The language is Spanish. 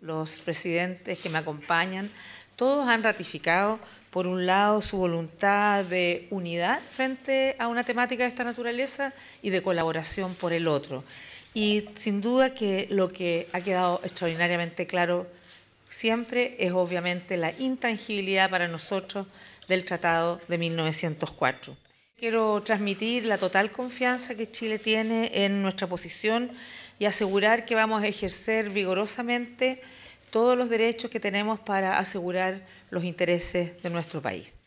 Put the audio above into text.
los presidentes que me acompañan, todos han ratificado, por un lado, su voluntad de unidad frente a una temática de esta naturaleza y de colaboración por el otro. Y sin duda que lo que ha quedado extraordinariamente claro siempre es obviamente la intangibilidad para nosotros del Tratado de 1904. Quiero transmitir la total confianza que Chile tiene en nuestra posición y asegurar que vamos a ejercer vigorosamente todos los derechos que tenemos para asegurar los intereses de nuestro país.